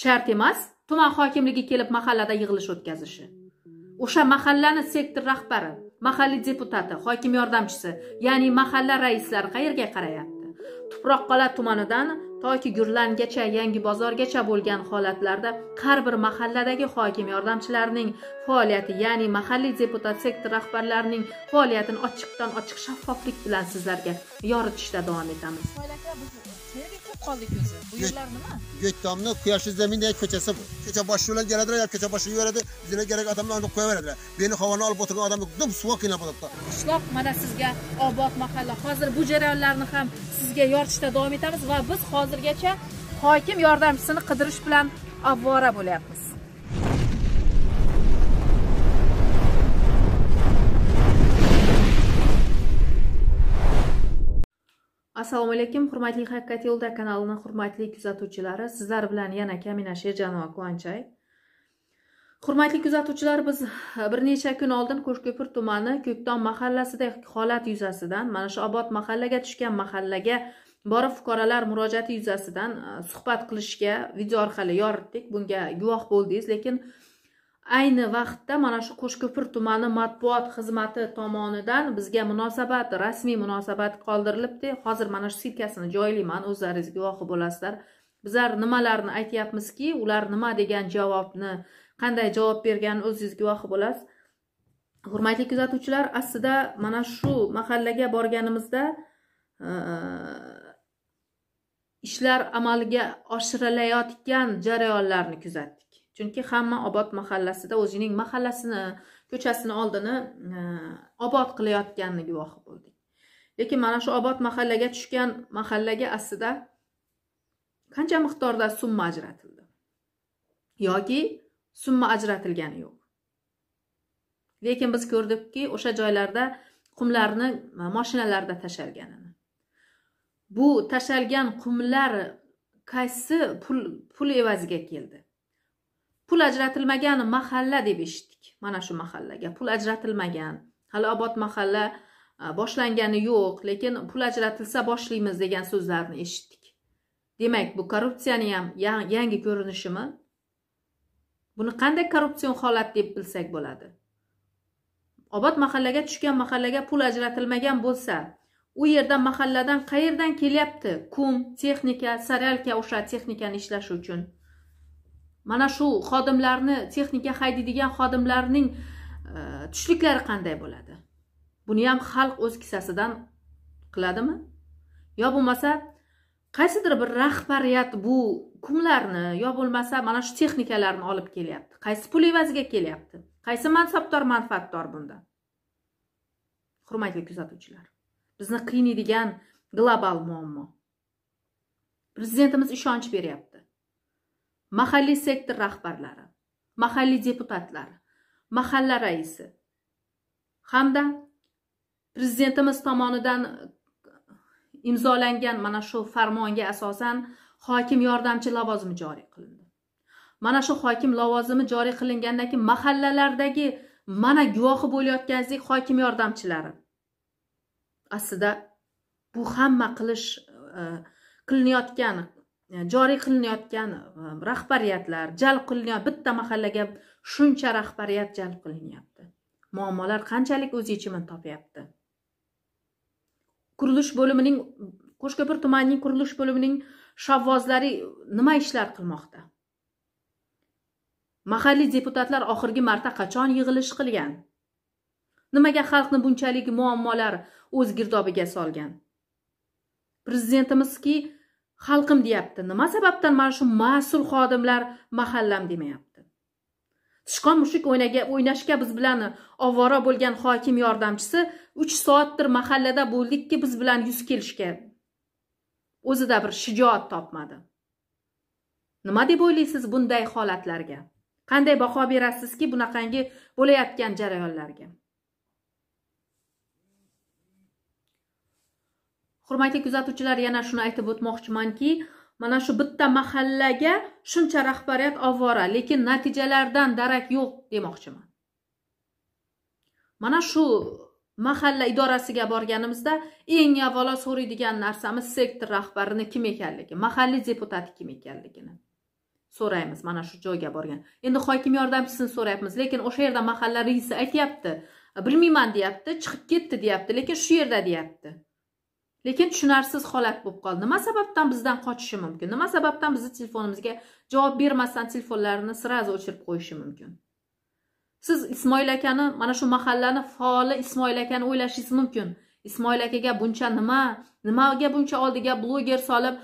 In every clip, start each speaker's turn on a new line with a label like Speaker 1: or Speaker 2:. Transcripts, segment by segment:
Speaker 1: shart emas tuman hokimligi kelib mahallada yig'ilish o'tkazishi o'sha mahallani sektor rahbari mahalliy deputati hokim yordamchisi ya'ni mahalla raislari qayerga qarayapti tuproqqala tumanidan toki gurlangacha yangi bozorgacha bo'lgan holatlarda har bir mahalladagi hokim yordamchilarining faoliyati ya'ni mahalliy deputat sektor rahbarlarining faoliyatini ochiqdan ochiq shaffoflik bilan sizlarga yoritishda davom etamiz qoldi ko'zi bu yo'llar nima go'tdomni quyoshli zaminda ko'chasi bu ko'cha boshi yo'lan keladilar yo ko'cha boshiga yuradi bizga kerak odamni olib qo'yaveradilar beni havoni olib o'tirgan odam dum suvoq qiynab o'tibdi qishloq mana sizga obod mahalla hozir bu jarayonlarni ham sizga yoritishda davom etamiz va biz hozirgacha hokim yordamchisini qidirish bilan ovvora bo'lyapmiz assalomu alaykum hurmatli haqiqat yo'lda kanalini hurmatli kuzatuvchilari sizlar bilan yana kamina sherjanova quvanchay hurmatli kuzatuvchilar biz e, bir necha kun oldin qo'shko'pir tumani ko'kton mahallasida holat yuzasidan mana shu obod mahallaga tushgan mahallaga borib fuqarolar murojaati yuzasidan e, suhbat qilishga video orqali yoritdik bunga guvoh bo'ldingiz lekin ayni vaqtda mana shu qo'shko'pir tumani matbuot xizmati tomonidan bizga munosabat rasmiy munosabat qoldirilibdi hozir mana shu sirkasini joylayman o'zlaringiz guvohi bo'lasizlar bizlar nimalarni aytyapmizki ular nima degan javobni qanday javob berganini o'zingiz guvohi bo'lasiz hurmatli kuzatuvchilar aslida mana shu mahallaga borganimizda e, ishlar amalga oshirilayotgan jarayonlarni kuzatdik chunki hamma obod mahallasida o'zining mahallasini ko'chasini oldini e, obod qilayotganini guvohi bo'ldik lekin mana shu obod mahallaga tushgan mahallaga aslida qancha miqdorda summa ajratildi yoki summa ajratilgani yo'q lekin biz ko'rdikki o'sha joylarda qumlarni e, mashinalarda tashalganini bu tashalgan qumlar qaysi pul pul evaziga keldi pul ajratilmagan mahalla deb eshitdik mana shu mahallaga pul ajratilmagan hali obod mahalla e, boshlangani yo'q lekin pul ajratilsa boshlaymiz degan so'zlarni eshitdik demak bu korrupsiyani ham yangi ko'rinishimi buni qanday korrupsion holat deb bilsak bo'ladi obod mahallaga tushgan mahallaga pul ajratilmagan bo'lsa u yerda mahalladan qayerdan kelyapti kum texnika saralka o'sha texnikani ishlash uchun mana shu xodimlarni texnika haydaydigan xodimlarning e, tushliklari qanday bo'ladi buni ham xalq o'z kissasidan qiladimi yo bo'lmasa qaysidir bir rahbariyat bu kumlarni yo bo'lmasa mana shu texnikalarni olib kelyapti qaysi pul evaziga kelyapti qaysi mansabdor manfaatdor bunda hurmatli kuzatuvchilar bizni qiynaydigan global muammo prezidentimiz ishonch beryapti mahalliy sektor rahbarlari mahalliy deputatlar mahalla raisi hamda prezidentimiz tomonidan imzolangan mana shu farmonga asosan hokim yordamchi lavozimi joriy qilindi mana shu hokim lavozimi joriy qilingandan keyin mahallalardagi mana guvohi bo'layotganingizdek hokim yordamchilari aslida bu hamma qilish e, qilinayotgan E, joriy qilinayotgan e, rahbariyatlar jalb qilinayotgan bitta mahallaga shuncha rahbariyat jalb qilinyapti muammolar qanchalik o'z yechimini topyapti qurilish bo'limining qo'shko'pir tumanining qurilish bo'limining shovvozlari nima ishlar qilmoqda mahalliy deputatlar oxirgi marta qachon yig'ilish qilgan nimaga xalqni bunchalik muammolar o'z girdobiga solgan prezidentimizki xalqim deyapti nima sababdan mana shu mas'ul xodimlar mahallam demayapti sichqon mushuk o'ynashga biz bilan ovora bo'lgan hokim yordamchisi uch soatdir mahallada bo'ldikki biz bilan yuz kelishga o'zida bir shijoat topmadi nima deb o'ylaysiz bunday holatlarga qanday baho berasizki bunaqangi bo'layotgan jarayonlarga hurmatli kuzatuvchilar yana shuni aytib o'tmoqchimanki mana shu bitta mahallaga shuncha rahbariyat ovora lekin natijalardan darak yo'q demoqchiman mana shu mahalla idorasiga borganimizda eng avvalo so'raydigan narsamiz sektor rahbarini kim ekanligi mahalliy deputati kim ekanligini so'raymiz mana shu joyga borgan endi hokim yordamchisini so'rayapmiz lekin o'sha yerda mahalla raisi aytyapti bilmayman deyapti chiqib ketdi deyapti lekin shu yerda deyapti lekin tushunarsiz holat bo'lib qoldi nima sababdan bizdan qochishi mumkin nima sababdan bizni telefonimizga javob bermasdan telefonlarini сразу o'chirib qo'yishi mumkin siz ismoil akani mana shu mahallani faoli ismoil akani o'ylashingiz mumkin ismoil akaga buncha nima nimaga buncha oldiga bloger solib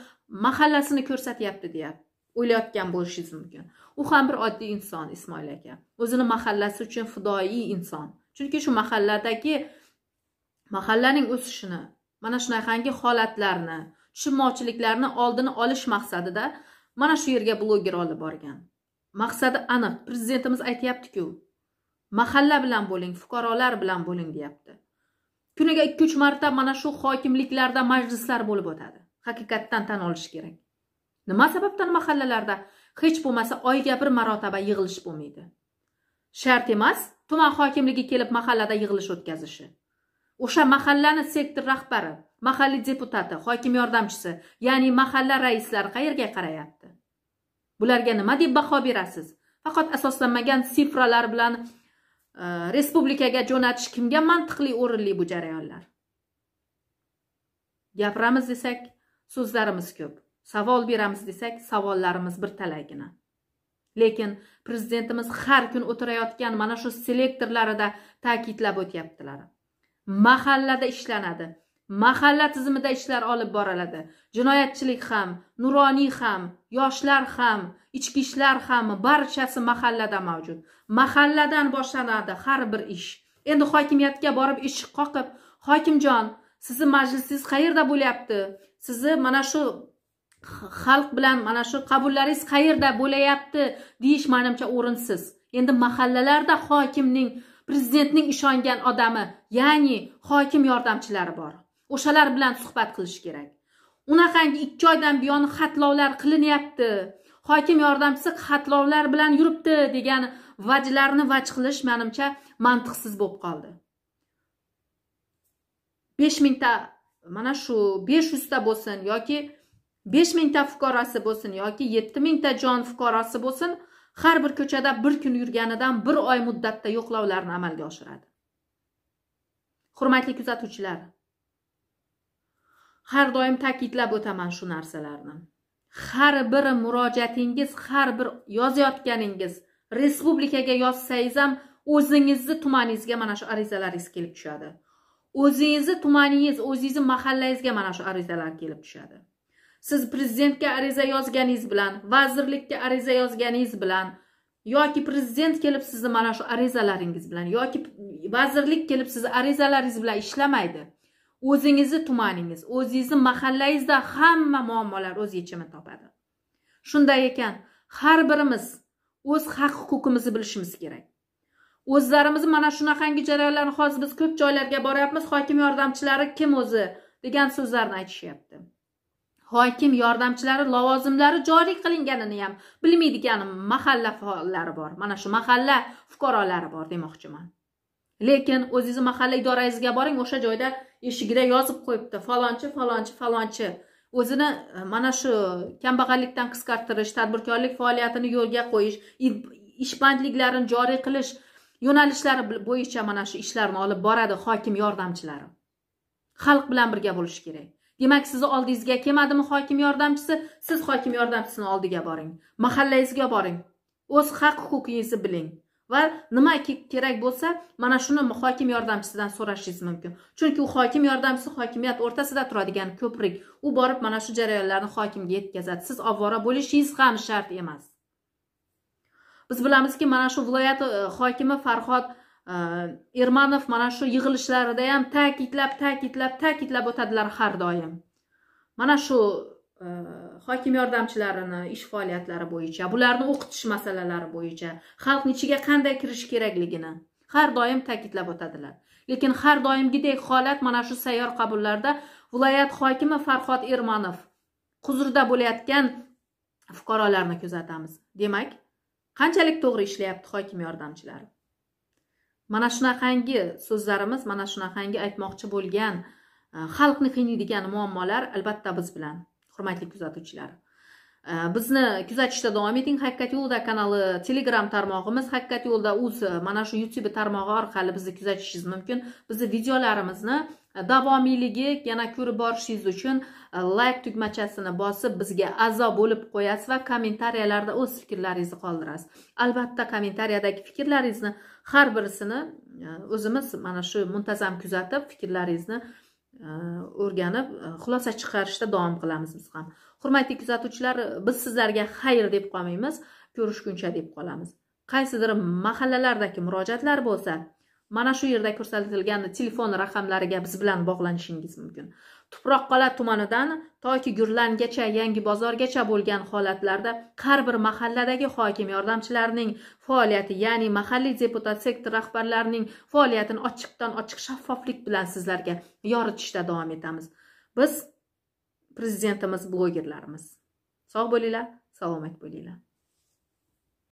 Speaker 1: mahallasini ko'rsatyapti deya o'ylayotgan bo'lishingiz mumkin u ham bir oddiy inson ismoil aka o'zini mahallasi uchun fidoyi inson chunki shu mahalladagi mahallaning o'sishini mana shunaqangi holatlarni tushunmovchiliklarni oldini olish maqsadida mana shu yerga bloger olib borgan maqsadi aniq prezidentimiz aytyaptiku mahalla bilan bo'ling fuqarolar bilan bo'ling deyapti kuniga ikki uch marta mana shu hokimliklarda majlislar bo'lib o'tadi haqiqatdan tan olish kerak nima sababdan mahallalarda hech bo'lmasa oyga bir marotaba yig'ilish bo'lmaydi shart emas tuman hokimligi kelib mahallada yig'ilish o'tkazishi o'sha mahallani sektor rahbari mahalliy deputati hokim yordamchisi ya'ni mahalla raislari qayerga qarayapti bularga nima deb baho berasiz faqat asoslanmagan sifralar bilan e, respublikaga jo'natish kimga mantiqli o'rinli bu jarayonlar gapiramiz desak so'zlarimiz ko'p savol beramiz desak savollarimiz bir talaygina lekin prezidentimiz har kun o'tirayotgan mana shu selektorlarida ta'kidlab o'tyaptilar mahallada ishlanadi mahalla tizimida ishlar olib boriladi jinoyatchilik ham nuroniy ham yoshlar ham ichki ishlar ham barchasi mahallada mavjud mahalladan boshlanadi har bir ish endi hokimiyatga borib eshik qoqib hokimjon sizni majlisingiz qayerda bo'lyapti sizni mana shu xalq bilan mana shu qabullaringiz qayerda bo'layapti deyish manimcha o'rinsiz endi mahallalarda hokimning prezidentning ishongan odami ya'ni hokim yordamchilari bor o'shalar bilan suhbat qilish kerak unaqangi ikki oydan buyon xatlovlar qilinyapti hokim yordamchisi xatlovlar bilan yuribdi degan vajlarni vaj qilish manimcha mantiqsiz bo'lib qoldi besh mingta mana shu besh yuzta bo'lsin yoki besh mingta fuqarosi bo'lsin yoki yetti mingta jon fuqarosi bo'lsin har bir ko'chada bir kun yurganidan bir oy muddatda yo'qlovlarni amalga oshiradi hurmatli kuzatuvchilar har doim ta'kidlab o'taman shu narsalarni har bir murojaatingiz har bir yozayotganingiz respublikaga yozsangiz ham o'zingizni tumaningizga mana shu arizalaringiz kelib tushadi o'zingizni tumaningiz o'zingizni mahallangizga mana shu arizalar kelib tushadi siz prezidentga ariza yozganingiz bilan vazirlikka ariza yozganingiz bilan yoki prezident kelib sizni mana shu arizalaringiz bilan yoki vazirlik kelib sizni arizalaringiz bilan ishlamaydi o'zingizni tumaningiz o'zingizni mahallangizda hamma muammolar o'z yechimini topadi shunday ekan har birimiz o'z haq huquqimizni bilishimiz kerak o'zlarimizni mana shunaqangi jarayonlarni hozir biz ko'p joylarga boryapmiz hokim yordamchilari kim o'zi degan so'zlarni aytishyapti hokim yordamchilari lavozimlari joriy qilinganini ham bilmaydigan mahalla faollari bor mana shu mahalla fuqarolari bor demoqchiman lekin o'zingizni mahalla idorangizga boring o'sha joyda eshigida yozib qo'yibdi falonchi falonchi falonchi o'zini e, mana shu kambag'allikdan qisqartirish tadbirkorlik faoliyatini yo'lga qo'yish ish bandliklarini joriy qilish yo'nalishlari bo'yicha mana shu ishlarni olib boradi hokim yordamchilari xalq bilan birga bo'lishi kerak demak sizni oldingizga kelmadimi hokim yordamchisi siz hokim yordamchisini oldiga boring mahallangizga boring o'z haq huquqingizni biling va nima kerak bo'lsa mana shuni hokim yordamchisidan so'rashingiz mumkin chunki u hokim yordamchisi hokimiyat o'rtasida turadigan ko'prik u borib mana shu jarayonlarni hokimga yetkazadi siz ovora bo'lishingiz ham shart emas biz bilamizki mana shu viloyat e, hokimi farhod ermanov э, mana shu yig'ilishlarida ham ta'kidlab ta'kidlab ta'kidlab o'tadilar har doim mana shu e, hokim yordamchilarini ish faoliyatlari bo'yicha bularni o'qitish masalalari bo'yicha xalqni ichiga qanday kirish kerakligini har doim ta'kidlab o'tadilar lekin har doimgidek holat mana shu sayyor qabullarda viloyat hokimi farhod ermanov huzurida bo'layotgan fuqarolarni kuzatamiz demak qanchalik to'g'ri ishlayapti hokim yordamchilari mana shunaqangi so'zlarimiz mana shunaqangi aytmoqchi bo'lgan e, xalqni qiynaydigan muammolar albatta biz bilan hurmatli kuzatuvchilar e, bizni kuzatishda davom eting haqiqat yo'lda kanali telegram tarmog'imiz haqiqat yo'lda uz mana shu youtube tarmog'i orqali bizni kuzatishingiz mumkin bizni videolarimizni davomiyligi yana ko'rib borishingiz uchun e, layk tugmachasini bosib bizga a'zo bo'lib qo'yasiz va kommentariyalarda o'z fikrlaringizni qoldirasiz albatta kommentariyadagi fikrlaringizni har birisini e, o'zimiz mana shu muntazam kuzatib fikrlaringizni e, o'rganib xulosa chiqarishda davom qilamiz biz ham hurmatli kuzatuvchilar biz sizlarga xayr deb qolmaymiz ko'rishguncha deb qolamiz qaysidir mahallalardagi murojaatlar bo'lsa mana shu yerda ko'rsatilgan telefon raqamlariga biz bilan bog'lanishingiz mumkin tuproqqala tumanidan toki gurlangacha yangi bozorgacha bo'lgan holatlarda har bir mahalladagi hokim yordamchilarining faoliyati ya'ni mahalliy deputat sektor rahbarlarining faoliyatini ochiqdan ochiq shaffoflik bilan sizlarga yoritishda davom etamiz biz prezidentimiz blogerlarimiz sog' bo'linglar salomat bo'linglar